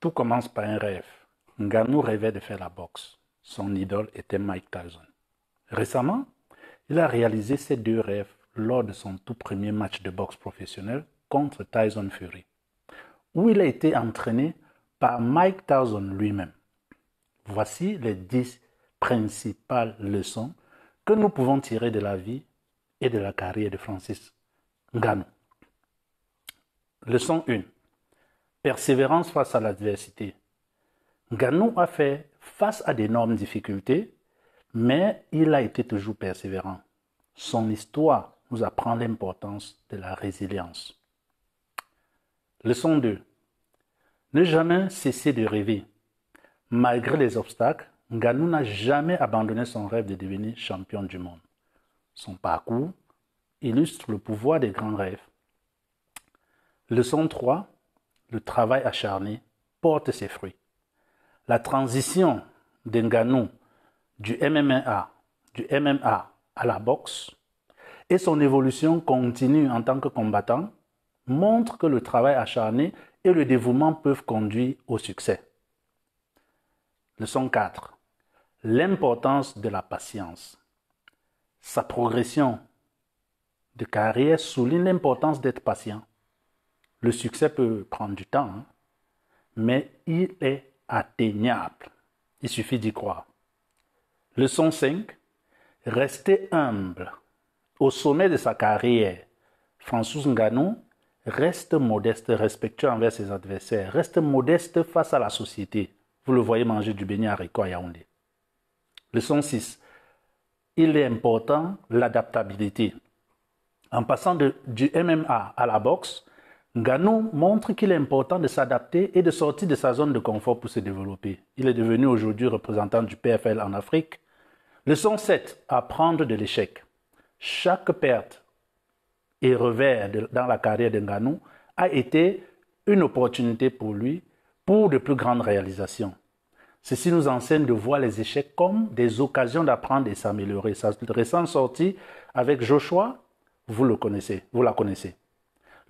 Tout commence par un rêve. Nganou rêvait de faire la boxe. Son idole était Mike Tyson. Récemment, il a réalisé ses deux rêves lors de son tout premier match de boxe professionnel contre Tyson Fury, où il a été entraîné par Mike Tyson lui-même. Voici les dix principales leçons que nous pouvons tirer de la vie et de la carrière de Francis Ngannou. Leçon 1 persévérance face à l'adversité. Ganou a fait face à d'énormes difficultés, mais il a été toujours persévérant. Son histoire nous apprend l'importance de la résilience. Leçon 2. Ne jamais cesser de rêver. Malgré les obstacles, Ganou n'a jamais abandonné son rêve de devenir champion du monde. Son parcours illustre le pouvoir des grands rêves. Leçon 3 le travail acharné porte ses fruits. La transition d'Enganou du MMA, du MMA à la boxe et son évolution continue en tant que combattant montrent que le travail acharné et le dévouement peuvent conduire au succès. Leçon 4. L'importance de la patience. Sa progression de carrière souligne l'importance d'être patient. Le succès peut prendre du temps, hein. mais il est atteignable. Il suffit d'y croire. Leçon 5. Restez humble. Au sommet de sa carrière, François Nganou reste modeste, respectueux envers ses adversaires, reste modeste face à la société. Vous le voyez manger du beignet haricot à Yaoundé. Leçon 6. Il est important l'adaptabilité. En passant du MMA à la boxe, Nganou montre qu'il est important de s'adapter et de sortir de sa zone de confort pour se développer. Il est devenu aujourd'hui représentant du PFL en Afrique. Leçon 7. Apprendre de l'échec. Chaque perte et revers dans la carrière de Nganou a été une opportunité pour lui pour de plus grandes réalisations. Ceci nous enseigne de voir les échecs comme des occasions d'apprendre et s'améliorer. Sa récente sortie avec Joshua, vous, le connaissez, vous la connaissez.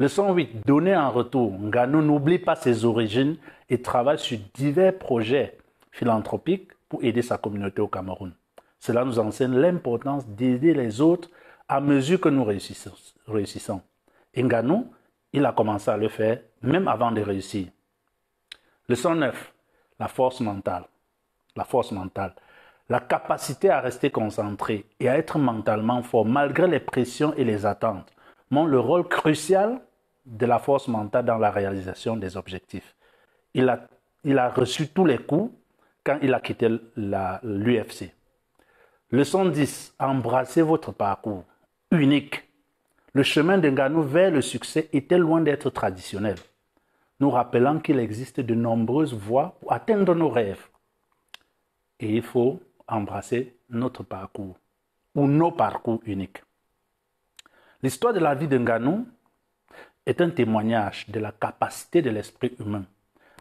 Leçon 8. Donner en retour. Nganou n'oublie pas ses origines et travaille sur divers projets philanthropiques pour aider sa communauté au Cameroun. Cela nous enseigne l'importance d'aider les autres à mesure que nous réussissons. Nganou, il a commencé à le faire même avant de réussir. Leçon 9. La force mentale. La force mentale. La capacité à rester concentré et à être mentalement fort malgré les pressions et les attentes montre le rôle crucial de la force mentale dans la réalisation des objectifs. Il a, il a reçu tous les coups quand il a quitté l'UFC. Leçon 10. Embrassez votre parcours unique. Le chemin d'Engano vers le succès était loin d'être traditionnel, nous rappelons qu'il existe de nombreuses voies pour atteindre nos rêves. Et il faut embrasser notre parcours ou nos parcours uniques. L'histoire de la vie d'Enganou est un témoignage de la capacité de l'esprit humain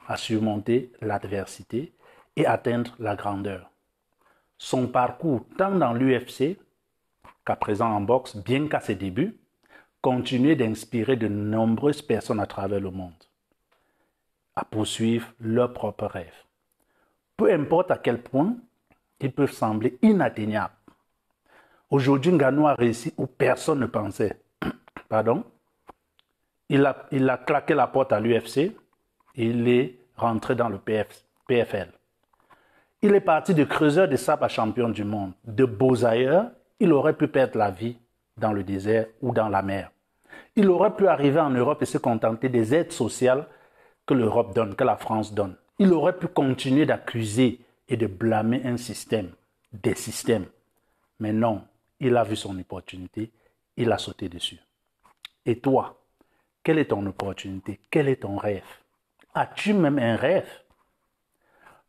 à surmonter l'adversité et atteindre la grandeur. Son parcours, tant dans l'UFC qu'à présent en boxe, bien qu'à ses débuts, continue d'inspirer de nombreuses personnes à travers le monde à poursuivre leurs propres rêves. Peu importe à quel point ils peuvent sembler inatteignables. Aujourd'hui, Ngannou a réussi où personne ne pensait. Pardon il a, claqué la porte à l'UFC et il est rentré dans le PFL. Il est parti de creuseur de sable à champion du monde. De beaux ailleurs, il aurait pu perdre la vie dans le désert ou dans la mer. Il aurait pu arriver en Europe et se contenter des aides sociales que l'Europe donne, que la France donne. Il aurait pu continuer d'accuser et de blâmer un système, des systèmes. Mais non, il a vu son opportunité, il a sauté dessus. Et toi, quelle est ton opportunité Quel est ton rêve As-tu même un rêve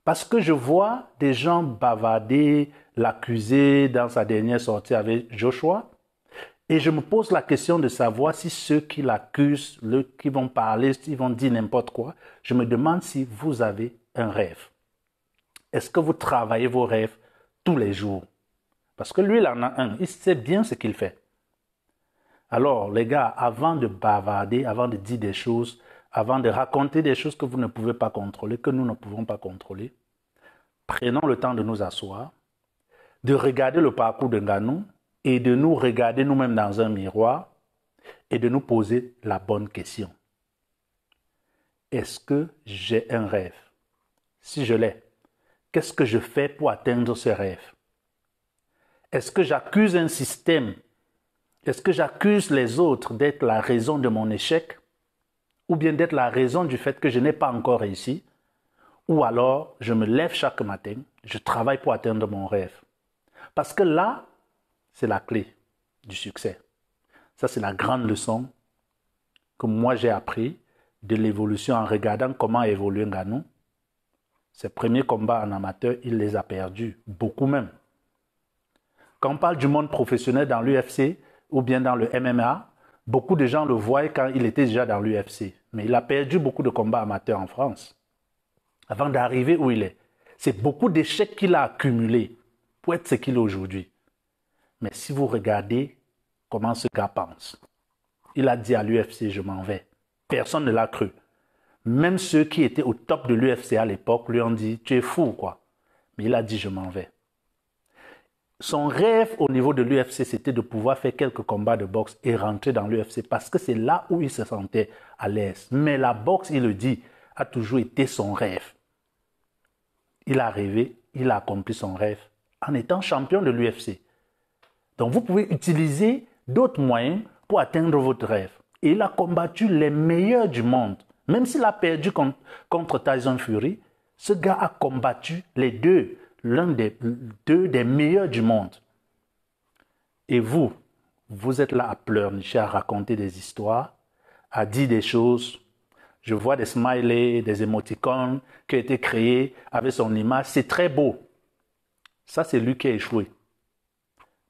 Parce que je vois des gens bavarder, l'accuser dans sa dernière sortie avec Joshua. Et je me pose la question de savoir si ceux qui l'accusent, qui vont parler, qui vont dire n'importe quoi, je me demande si vous avez un rêve. Est-ce que vous travaillez vos rêves tous les jours Parce que lui, il en a un. Il sait bien ce qu'il fait. Alors, les gars, avant de bavarder, avant de dire des choses, avant de raconter des choses que vous ne pouvez pas contrôler, que nous ne pouvons pas contrôler, prenons le temps de nous asseoir, de regarder le parcours d'un ganon, et de nous regarder nous-mêmes dans un miroir et de nous poser la bonne question. Est-ce que j'ai un rêve Si je l'ai, qu'est-ce que je fais pour atteindre ce rêve Est-ce que j'accuse un système est-ce que j'accuse les autres d'être la raison de mon échec ou bien d'être la raison du fait que je n'ai pas encore réussi Ou alors je me lève chaque matin, je travaille pour atteindre mon rêve. Parce que là, c'est la clé du succès. Ça, c'est la grande leçon que moi j'ai appris de l'évolution en regardant comment évolue Nganou. Ses premiers combats en amateur, il les a perdus, beaucoup même. Quand on parle du monde professionnel dans l'UFC, ou bien dans le MMA, beaucoup de gens le voyaient quand il était déjà dans l'UFC. Mais il a perdu beaucoup de combats amateurs en France avant d'arriver où il est. C'est beaucoup d'échecs qu'il a accumulés pour être ce qu'il est aujourd'hui. Mais si vous regardez comment ce gars pense, il a dit à l'UFC, je m'en vais. Personne ne l'a cru. Même ceux qui étaient au top de l'UFC à l'époque lui ont dit, tu es fou, ou quoi. Mais il a dit, je m'en vais son rêve au niveau de l'UFC, c'était de pouvoir faire quelques combats de boxe et rentrer dans l'UFC parce que c'est là où il se sentait à l'aise. Mais la boxe, il le dit, a toujours été son rêve. Il a rêvé, il a accompli son rêve en étant champion de l'UFC. Donc vous pouvez utiliser d'autres moyens pour atteindre votre rêve. Et il a combattu les meilleurs du monde. Même s'il a perdu contre Tyson Fury, ce gars a combattu les deux l'un des deux des meilleurs du monde. Et vous, vous êtes là à pleurnicher, à raconter des histoires, à dire des choses. Je vois des smileys, des émoticônes qui ont été créés avec son image. C'est très beau. Ça, c'est lui qui a échoué.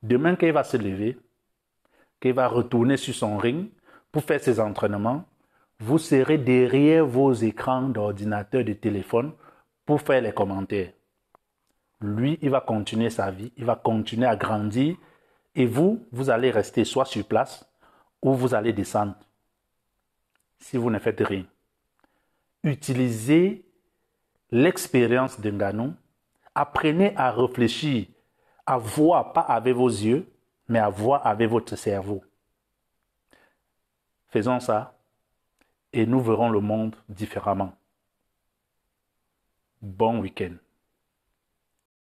Demain, qu'il va se lever, qu'il va retourner sur son ring pour faire ses entraînements, vous serez derrière vos écrans d'ordinateur, de téléphone pour faire les commentaires lui, il va continuer sa vie, il va continuer à grandir. Et vous, vous allez rester soit sur place ou vous allez descendre si vous ne faites rien. Utilisez l'expérience d'un ganon. Apprenez à réfléchir, à voir pas avec vos yeux, mais à voir avec votre cerveau. Faisons ça et nous verrons le monde différemment. Bon week-end.